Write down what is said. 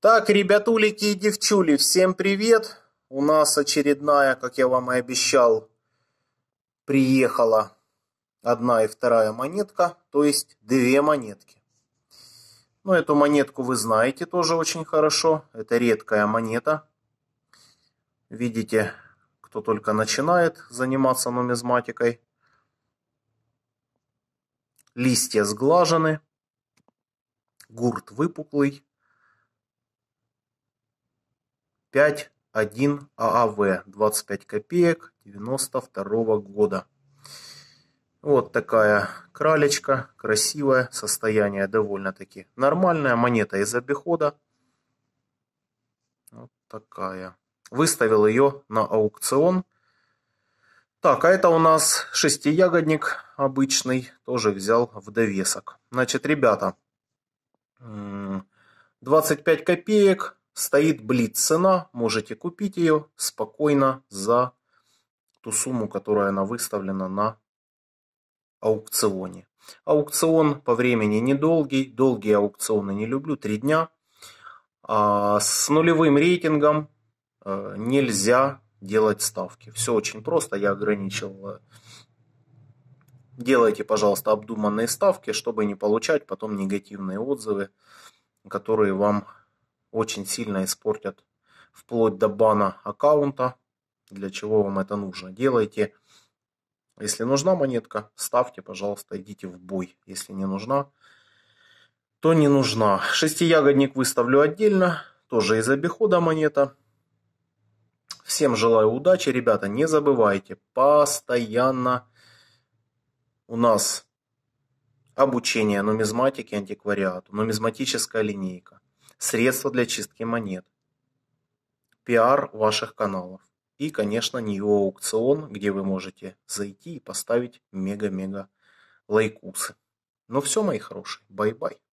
Так, ребятулики и девчули, всем привет! У нас очередная, как я вам и обещал, приехала одна и вторая монетка, то есть две монетки. Ну, эту монетку вы знаете тоже очень хорошо. Это редкая монета. Видите, кто только начинает заниматься нумизматикой. Листья сглажены, гурт выпуклый пять-один ААВ, 25 копеек, 92 года. Вот такая кралечка, красивое состояние, довольно-таки нормальная монета из обихода. Вот такая. Выставил ее на аукцион. Так, а это у нас шестиягодник обычный, тоже взял в довесок. Значит, ребята, 25 копеек, Стоит блиц цена, можете купить ее спокойно за ту сумму, которая она выставлена на аукционе. Аукцион по времени недолгий, долгие аукционы не люблю, три дня. А с нулевым рейтингом э, нельзя делать ставки. Все очень просто, я ограничил. Делайте, пожалуйста, обдуманные ставки, чтобы не получать потом негативные отзывы, которые вам очень сильно испортят вплоть до бана аккаунта. Для чего вам это нужно? Делайте. Если нужна монетка, ставьте, пожалуйста, идите в бой. Если не нужна, то не нужна. Шестиягодник выставлю отдельно. Тоже из обихода монета. Всем желаю удачи, ребята. Не забывайте, постоянно у нас обучение нумизматики, антиквариату, нумизматическая линейка средства для чистки монет, пиар ваших каналов и, конечно, New аукцион, где вы можете зайти и поставить мега-мега лайкусы. Но ну все, мои хорошие, бай-бай.